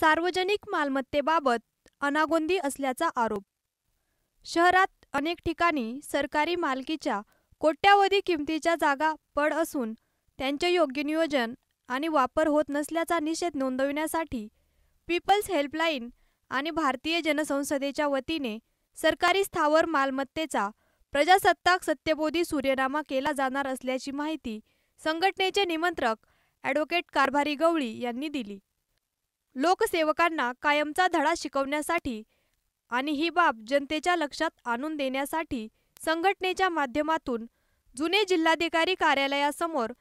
सार्वजनिक मालमत्तेबाबत अनागोंदी असल्याचा आरोप शहरात अनेक ठिकाणी सरकारी मालकीच्या कोट्यावधी किमतीच्या जागा पड असून त्यांचे योग्य नियोजन आणि वापर होत नसल्याचा निषेध नोंदविण्यासाठी पीपल्स हेल्पलाईन आणि भारतीय जनसंसदेच्या वतीने सरकारी स्थावर मालमत्तेचा प्रजासत्ताक सत्यबोधी सूर्यनामा केला जाणार असल्याची माहिती संघटनेचे निमंत्रक ॲडव्होकेट कारभारी गवळी यांनी दिली लोकसेवकांना कायमचा धडा शिकवण्यासाठी आणि ही बाब जनतेच्या लक्षात आणून देण्यासाठी संघटनेच्या माध्यमातून जुने जिल्हाधिकारी कार्यालयासमोर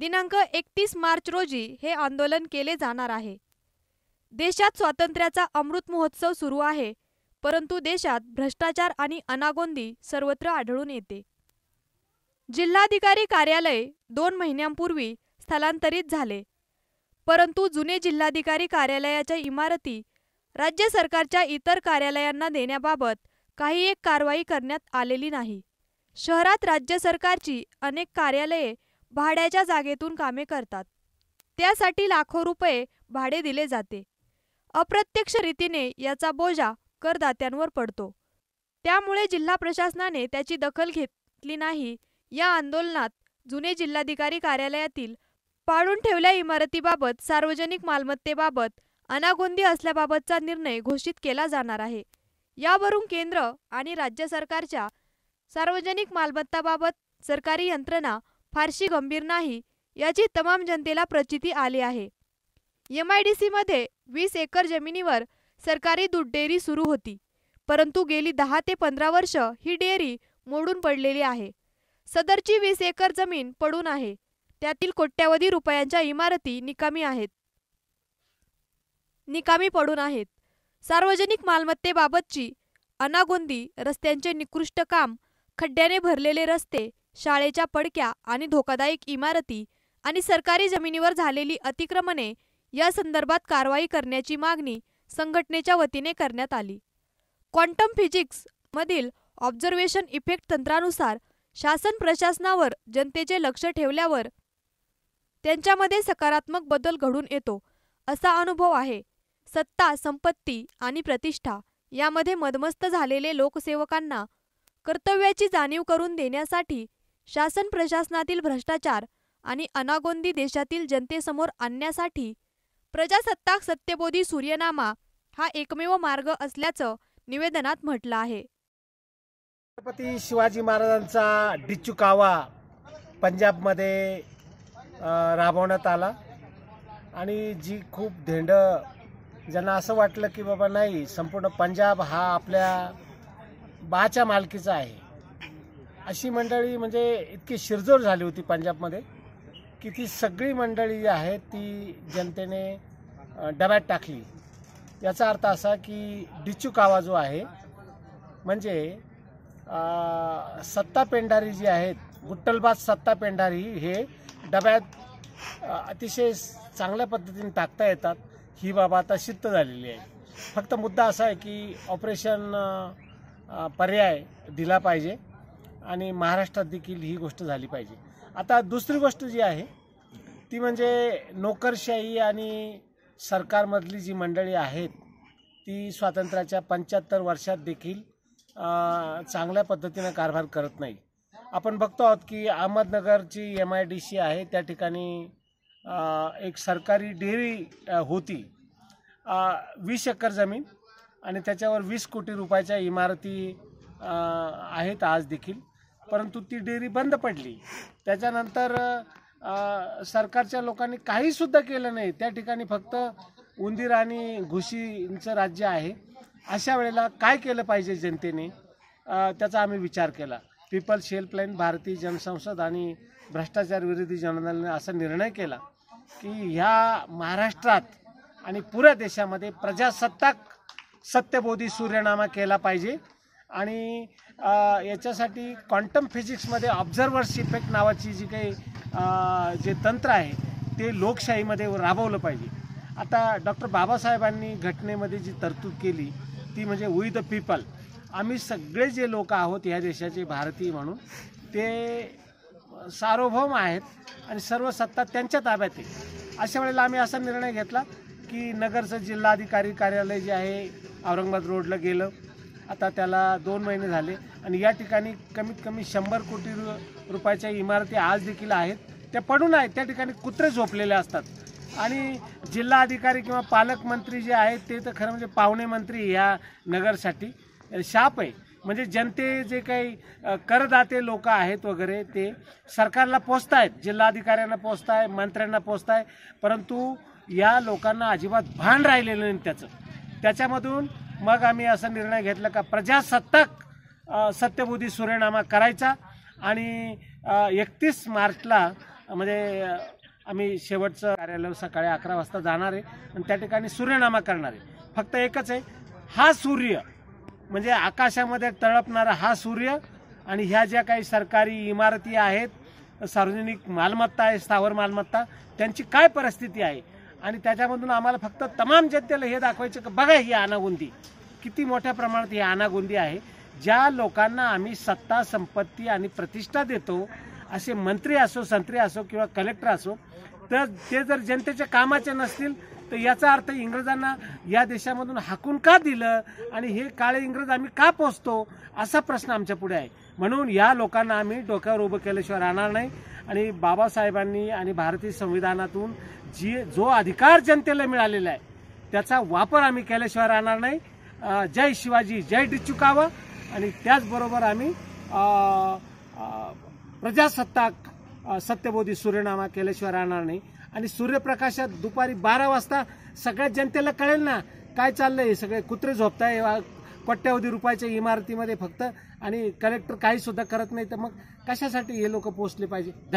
दिनांक एकतीस मार्च रोजी हे आंदोलन केले जाणार आहे देशात स्वातंत्र्याचा अमृत महोत्सव सुरू आहे परंतु देशात भ्रष्टाचार आणि अनागोंदी सर्वत्र आढळून येते जिल्हाधिकारी कार्यालय दोन महिन्यांपूर्वी स्थलांतरित झाले परंतु जुने जिल्हाधिकारी कार्यालयाच्या इमारती राज्य सरकारच्या इतर कार्यालयांना देण्याबाबत काही एक कारवाई करण्यात आलेली नाही शहरात राज्य सरकारची अनेक कार्यालये भाड्याच्या जागेतून कामे करतात त्यासाठी लाखो रुपये भाडे दिले जाते अप्रत्यक्ष रीतीने याचा बोजा करदात्यांवर पडतो त्यामुळे जिल्हा प्रशासनाने त्याची दखल घेतली नाही या आंदोलनात जुने जिल्हाधिकारी कार्यालयातील पाळून ठेवल्या इमारतीबाबत सार्वजनिक मालमत्तेबाबत अनागोंदी असल्याबाबतचा निर्णय घोषित केला जाणार आहे यावरून केंद्र आणि राज्य सरकारच्या सार्वजनिक मालमत्ताबाबत सरकारी यंत्रणा फारशी गंभीर नाही याची तमाम जनतेला प्रचिती आली आहे एम आय डी सीमध्ये वीस एकर जमिनीवर सरकारी दूध डेअरी सुरू होती परंतु गेली दहा ते पंधरा वर्ष ही डेअरी मोडून पडलेली आहे सदरची वीस एकर जमीन पडून आहे त्यातील कोट्यवधी रुपयांच्या इमारती निकामी आहेत निकामी पडून आहेत सार्वजनिक मालमत्तेबाबतची अनागोंदी रस्त्यांचे निकृष्ट काम खड्ड्याने भरलेले रस्ते शाळेच्या पडक्या आणि धोकादायक इमारती आणि सरकारी जमिनीवर झालेली अतिक्रमणे या संदर्भात कारवाई करण्याची मागणी संघटनेच्या वतीने करण्यात आली क्वांटम फिजिक्स मधील ऑब्झर्वेशन इफेक्ट तंत्रानुसार शासन प्रशासनावर जनतेचे लक्ष ठेवल्यावर त्यांच्यामध्ये सकारात्मक बदल घडून येतो असा अनुभव आहे सत्ता संपत्ती आणि प्रतिष्ठा यामध्ये मदमस्त झालेले लोकसेवकांना कर्तव्याची जाणीव करून देण्यासाठी शासन प्रशासनातील भ्रष्टाचार आणि अनागोंदी देशातील जनतेसमोर आणण्यासाठी प्रजासत्ताक सत्यबोधी सूर्यनामा हा एकमेव मार्ग असल्याचं निवेदनात म्हटलं आहे छत्रपती शिवाजी महाराजांचा डिच्चुकावा पंजाबमध्ये राबवण्यात आला आणि जी खूप धेंड ज्यांना असं वाटलं की बाबा नाही संपूर्ण पंजाब हा आपल्या बाच्या मालकीचा आहे अशी मंडळी म्हणजे इतकी शिरजोर झाली होती पंजाबमध्ये की ती सगळी मंडळी जी आहे ती जनतेने डब्यात टाकली याचा अर्थ असा की डिचू कावा जो आहे म्हणजे सत्ता पेंढारी जी आहेत गुट्टलबाज सत्ता पेंढारी हे डब्यात अतिशय चांगल्या पद्धतीने टाकता येतात ही बाब आता सिद्ध झालेली आहे फक्त मुद्दा असा आहे की ऑपरेशन पर्याय दिला पाहिजे आणि महाराष्ट्रात देखील ही गोष्ट झाली पाहिजे आता दुसरी गोष्ट जी आहे ती म्हणजे नोकरशाही आणि सरकारमधली जी मंडळी आहेत ती स्वातंत्र्याच्या पंच्याहत्तर वर्षात देखील चांगल्या पद्धतीनं कारभार करत नाही आपण बघतो आहोत की अहमदनगरची एम आय डी सी आहे त्या ठिकाणी एक सरकारी डेअरी होती वीस एकर जमीन आणि त्याच्यावर वीस कोटी रुपयाच्या इमारती आहेत आज देखील परंतु ती डेअरी बंद पडली त्याच्यानंतर सरकारच्या लोकांनी काहीसुद्धा केलं नाही त्या ठिकाणी फक्त उंदीर आणि घुशींचं राज्य आहे अशा वेळेला काय केलं पाहिजे जनतेने त्याचा आम्ही विचार केला पीपल्स हेल्पलाईन भारतीय जनसंसद आणि भ्रष्टाचार विरोधी जनदलाने असा निर्णय केला की ह्या महाराष्ट्रात आणि पुऱ्या देशामध्ये प्रजासत्ताक सत्यबोधी सूर्यनामा केला पाहिजे आणि याच्यासाठी क्वांटम फिजिक्समध्ये ऑब्झर्वर्स इफेक्ट नावाची जी काही जे तंत्र आहे ते लोकशाहीमध्ये राबवलं पाहिजे आता डॉक्टर बाबासाहेबांनी घटनेमध्ये जी तरतूद केली ती म्हणजे वी द पीपल आम्ही सगळे जे लोक आहोत या देशाचे भारतीय म्हणून ते सार्वभौम आहेत आणि सर्व सत्ता त्यांच्या ताब्यात आहे अशा वेळेला आम्ही असा निर्णय घेतला की नगरचं जिल्हाधिकारी कार्यालय जे आहे औरंगाबाद रोडला गेलं आता त्याला दोन महिने झाले आणि या ठिकाणी कमीत कमी शंभर कोटी रुपयाच्या इमारती आज देखील आहेत त्या पडून आहेत त्या ठिकाणी कुत्रे झोपलेले असतात आणि जिल्हाधिकारी किंवा पालकमंत्री जे आहेत ते तर खरं म्हणजे पाहुणे मंत्री ह्या नगरसाठी शाप आहे म्हणजे जनते जे काही करदाते लोक आहेत वगैरे ते सरकारला पोचतायत जिल्हाधिकाऱ्यांना पोचताय मंत्र्यांना पोचताय परंतु या लोकांना अजिबात भान राहिलेलं नाही त्याचं त्याच्यामधून मग आम्ही असा निर्णय घेतला का प्रजासत्ताक सत्यबोधी सूर्यनामा करायचा आणि एकतीस मार्चला म्हणजे आम्ही शेवटचं कार्यालय सकाळी अकरा वाजता जाणार आहे आणि त्या ठिकाणी सूर्यनामा करणार आहे फक्त एकच आहे हा सूर्य म्हणजे आकाशामध्ये तळपणारा हा सूर्य आणि ह्या ज्या काही सरकारी इमारती आहेत सार्वजनिक मालमत्ता आहे स्थावर मालमत्ता त्यांची काय परिस्थिती आहे आणि त्याच्यामधून आम्हाला फक्त तमाम जनतेला हे दाखवायचं की बघा ही अनागोंदी किती मोठ्या प्रमाणात ही अनागोंदी आहे ज्या लोकांना आम्ही सत्ता संपत्ती आणि प्रतिष्ठा देतो असे मंत्री असो संत्री असो किंवा कलेक्टर असो तर ते जर जनतेच्या कामाचे नसतील तर याचा अर्थ इंग्रजांना या देशामधून हाकून का दिलं आणि हे काळे इंग्रज आम्ही का पोचतो असा प्रश्न आमच्या पुढे आहे म्हणून या लोकांना आम्ही डोक्यावर उभं केल्याशिवाय राहणार नाही आणि बाबासाहेबांनी आणि भारतीय संविधानातून जी जो अधिकार जनतेला मिळालेला आहे त्याचा वापर आम्ही केल्याशिवाय राहणार नाही जय शिवाजी जय डिचुकावा आणि त्याचबरोबर आम्ही प्रजासत्ताक सत्यबोधी सूर्यनामा केल्याशिवाय राहणार नाही आणि सूर्यप्रकाशात दुपारी बारा वाजता सगळ्या जनतेला कळेल ना काय चाललंय सगळे कुत्रे झोपताय कोट्यावधी रुपयाच्या इमारतीमध्ये फक्त आणि कलेक्टर काही सुद्धा करत नाही तर मग कशासाठी हे लोक पोहोचले पाहिजे